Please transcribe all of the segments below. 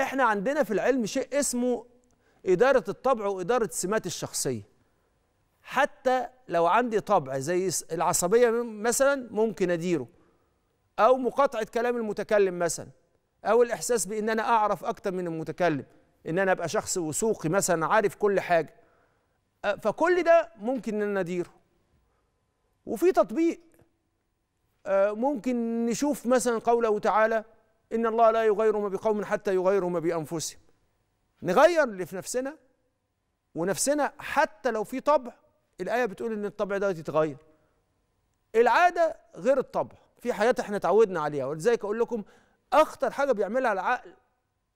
احنا عندنا في العلم شيء اسمه إدارة الطبع وإدارة سمات الشخصية حتى لو عندي طبع زي العصبية مثلا ممكن أديره أو مقاطعة كلام المتكلم مثلا أو الإحساس بإن أنا أعرف أكتر من المتكلم إن أنا أبقى شخص وثوقي مثلا عارف كل حاجة فكل ده ممكن إن أنا أديره وفي تطبيق ممكن نشوف مثلا قوله تعالى إن الله لا يغير ما بقوم حتى يغيروا ما بأنفسهم نغير اللي في نفسنا ونفسنا حتى لو في طبع الآية بتقول إن الطبع ده يتغير العادة غير الطبع في حياة احنا اتعودنا عليها ولذلك أقول لكم أخطر حاجة بيعملها العقل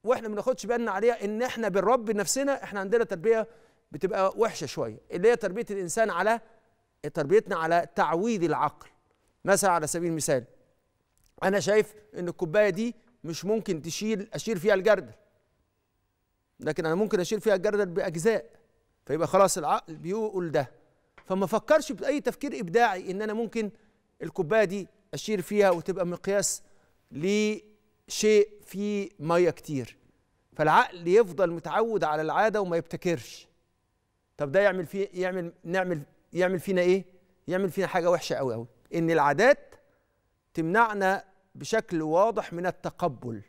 واحنا ما بناخدش بالنا عليها ان احنا بنربي نفسنا احنا عندنا تربيه بتبقى وحشه شويه اللي هي تربيه الانسان على تربيتنا على تعويض العقل مثلا على سبيل المثال انا شايف ان الكوبايه دي مش ممكن تشيل اشيل فيها الجردل لكن انا ممكن اشيل فيها الجردل باجزاء فيبقى خلاص العقل بيقول ده فما فكرش باي تفكير ابداعي ان انا ممكن الكوبايه دي اشيل فيها وتبقى مقياس لشيء فيه ميه كتير فالعقل يفضل متعود على العاده وما يبتكرش طب ده يعمل فيه يعمل نعمل يعمل فينا ايه يعمل فينا حاجه وحشه قوي قوي ان العادات تمنعنا بشكل واضح من التقبل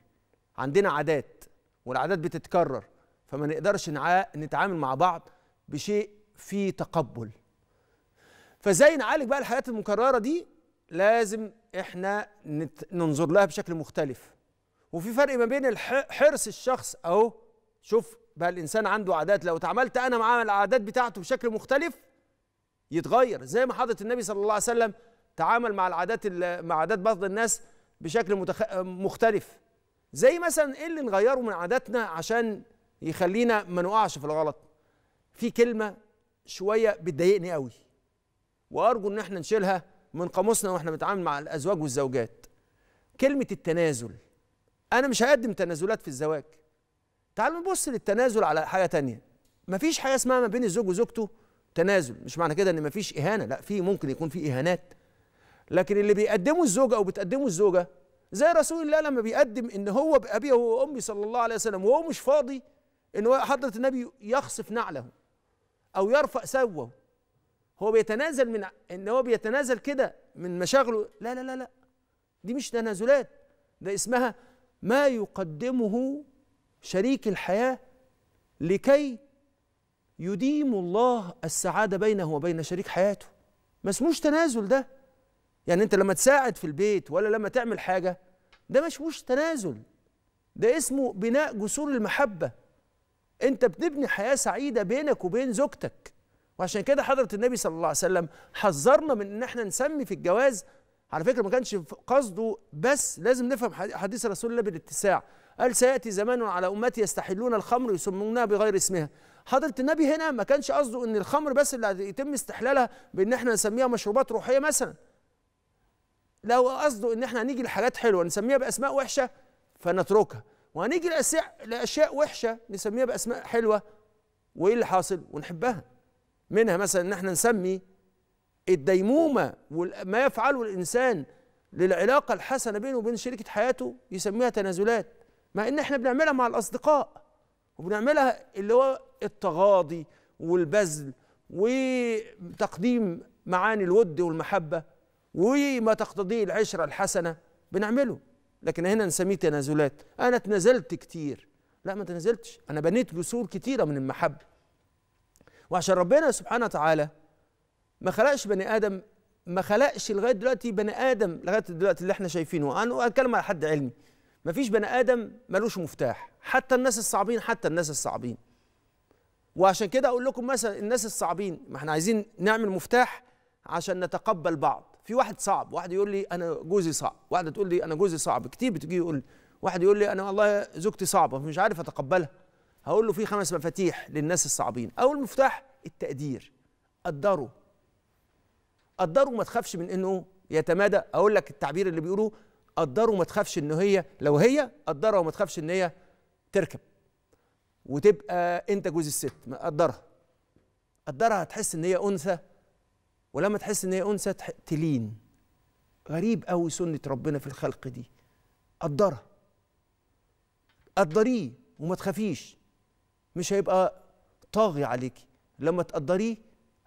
عندنا عادات والعادات بتتكرر فما نقدرش نتعامل مع بعض بشيء فيه تقبل فازاي نعالج بقى الحاجات المكرره دي لازم احنا ننظر لها بشكل مختلف وفي فرق ما بين حرص الشخص او شوف بقى الانسان عنده عادات لو اتعاملت انا مع العادات بتاعته بشكل مختلف يتغير زي ما حضره النبي صلى الله عليه وسلم تعامل مع العادات مع عادات بعض الناس بشكل متخ... مختلف زي مثلا ايه اللي نغيره من عاداتنا عشان يخلينا ما نقعش في الغلط في كلمه شويه بتضايقني قوي وارجو ان احنا نشيلها من قاموسنا واحنا بنتعامل مع الازواج والزوجات كلمه التنازل انا مش هقدم تنازلات في الزواج تعالوا نبص للتنازل على حاجه تانية مفيش حاجه اسمها ما بين الزوج وزوجته تنازل مش معنى كده ان مفيش اهانه لا في ممكن يكون في اهانات لكن اللي بيقدمه الزوجه او بتقدمه الزوجه زي رسول الله لما بيقدم ان هو بابيه وامي صلى الله عليه وسلم وهو مش فاضي ان هو حضره النبي يخصف نعله او يرفع سوه هو بيتنازل من ان هو بيتنازل كده من مشاغله لا لا لا لا دي مش تنازلات ده اسمها ما يقدمه شريك الحياه لكي يديم الله السعاده بينه وبين شريك حياته ما اسموش تنازل ده يعني انت لما تساعد في البيت ولا لما تعمل حاجه ده مش مش تنازل ده اسمه بناء جسور المحبه انت بتبني حياه سعيده بينك وبين زوجتك وعشان كده حضره النبي صلى الله عليه وسلم حذرنا من ان احنا نسمي في الجواز على فكره ما كانش قصده بس لازم نفهم حديث رسول الله بالاتساع قال سياتي زمان على امتي يستحلون الخمر يسمونها بغير اسمها حضره النبي هنا ما كانش قصده ان الخمر بس اللي يتم استحلالها بان احنا نسميها مشروبات روحيه مثلا لو قصده ان احنا هنيجي لحاجات حلوه نسميها باسماء وحشه فنتركها وهنيجي لاشياء وحشه نسميها باسماء حلوه وايه اللي حاصل ونحبها منها مثلا ان احنا نسمي الديمومه وما يفعله الانسان للعلاقه الحسنه بينه وبين شريكه حياته يسميها تنازلات مع ان احنا بنعملها مع الاصدقاء وبنعملها اللي هو التغاضي والبذل وتقديم معاني الود والمحبه وما تقتضيه العشرة الحسنة بنعمله لكن هنا نسميه تنازلات أنا تنازلت كتير لا ما تنازلتش أنا بنيت جسور كتيرة من المحبة وعشان ربنا سبحانه وتعالى ما خلقش بني آدم ما خلقش لغاية دلوقتي بني آدم لغاية دلوقتي اللي احنا شايفينه أنا أتكلم على حد علمي ما فيش بني آدم ملوش مفتاح حتى الناس الصعبين حتى الناس الصعبين وعشان كده أقول لكم مثلا الناس الصعبين ما احنا عايزين نعمل مفتاح عشان نتقبل بعض في واحد صعب واحد يقول لي انا جوزي صعب واحده تقول لي انا جوزي صعب كتير بتجي يقول لي واحد يقول لي انا والله زوجتي صعبه مش عارف اتقبلها هقول له في خمس مفاتيح للناس الصعبين اول مفتاح التقدير قدره قدره ما تخافش من انه يتمادى اقول لك التعبير اللي بيقولوه قدره ما تخافش ان هي لو هي قدرها وما تخافش ان هي تركب وتبقى انت جوز الست قدرها قدرها هتحس ان هي انثى ولما تحس ان هي انثى تلين غريب قوي سنه ربنا في الخلق دي قدرها قدريه وما تخافيش مش هيبقى طاغي عليكي لما تقدريه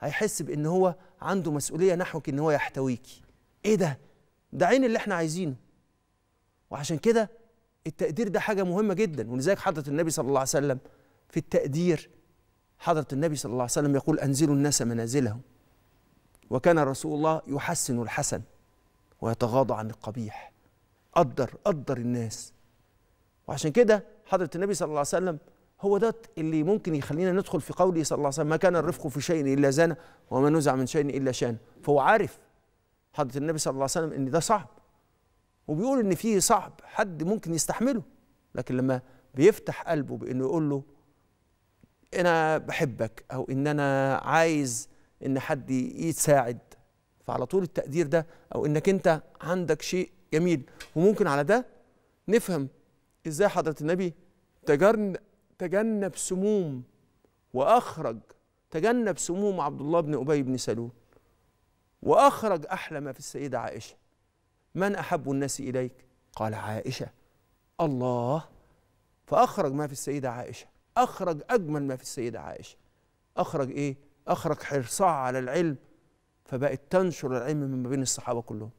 هيحس بان هو عنده مسؤوليه نحوك ان هو يحتويكي ايه ده ده عين اللي احنا عايزينه وعشان كده التقدير ده حاجه مهمه جدا ولذلك حضره النبي صلى الله عليه وسلم في التقدير حضره النبي صلى الله عليه وسلم يقول انزلوا الناس منازلهم وكان رسول الله يحسن الحسن ويتغاضى عن القبيح قدر قدر الناس وعشان كده حضرة النبي صلى الله عليه وسلم هو ده اللي ممكن يخلينا ندخل في قوله صلى الله عليه وسلم ما كان الرفق في شيء إلا زانه وما نزع من شيء إلا شانه فهو عارف حضرة النبي صلى الله عليه وسلم إن ده صعب وبيقول إن فيه صعب حد ممكن يستحمله لكن لما بيفتح قلبه بإنه يقول له أنا بحبك أو إن أنا عايز ان حد يساعد فعلى طول التقدير ده او انك انت عندك شيء جميل وممكن على ده نفهم ازاي حضره النبي تجن... تجنب سموم واخرج تجنب سموم عبد الله بن ابي بن سلول واخرج احلى ما في السيده عائشه من احب الناس اليك قال عائشه الله فاخرج ما في السيده عائشه اخرج اجمل ما في السيده عائشه اخرج ايه أخرج حرصها على العلم فبقت تنشر العلم من بين الصحابة كلهم